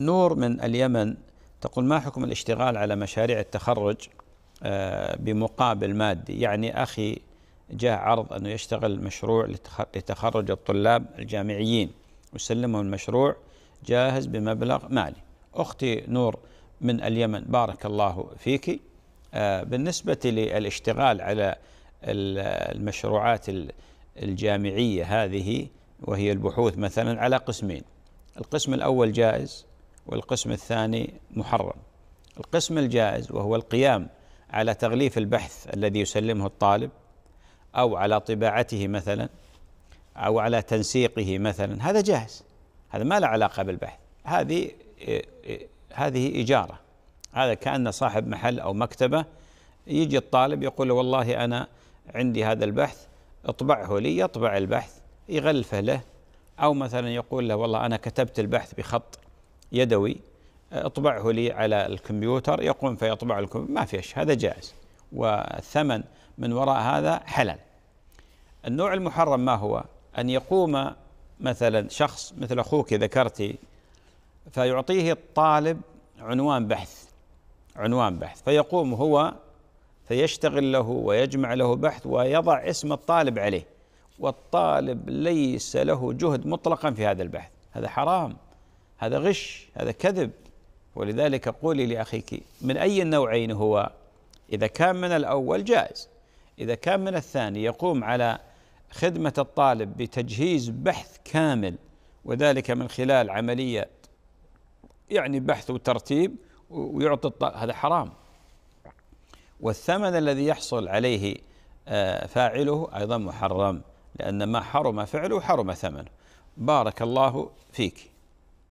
نور من اليمن تقول ما حكم الاشتغال على مشاريع التخرج آه، بمقابل مادي يعني أخي جاء عرض أنه يشتغل مشروع لتخرج الطلاب الجامعيين وسلمهم المشروع جاهز بمبلغ مالي أختي نور من اليمن بارك الله فيك آه، بالنسبة للاشتغال على المشروعات الجامعية هذه وهي البحوث مثلا على قسمين القسم الأول جائز والقسم الثاني محرم القسم الجائز وهو القيام على تغليف البحث الذي يسلمه الطالب او على طباعته مثلا او على تنسيقه مثلا هذا جاهز هذا ما له علاقه بالبحث هذه هذه اجاره هذا كان صاحب محل او مكتبه يجي الطالب يقول له والله انا عندي هذا البحث اطبعه لي يطبع البحث يغلفه له او مثلا يقول له والله انا كتبت البحث بخط يدوي اطبعه لي على الكمبيوتر يقوم فيطبع الكمبيوتر ما فيش هذا جائز والثمن من وراء هذا حلال النوع المحرم ما هو أن يقوم مثلا شخص مثل أخوك ذكرتي فيعطيه الطالب عنوان بحث عنوان بحث فيقوم هو فيشتغل له ويجمع له بحث ويضع اسم الطالب عليه والطالب ليس له جهد مطلقا في هذا البحث هذا حرام هذا غش هذا كذب ولذلك قولي لأخيك من أي النوعين هو إذا كان من الأول جائز إذا كان من الثاني يقوم على خدمة الطالب بتجهيز بحث كامل وذلك من خلال عملية يعني بحث وترتيب ويعطي الطالب هذا حرام والثمن الذي يحصل عليه آه، فاعله أيضا محرم لأن ما حرم فعله حرم ثمنه بارك الله فيك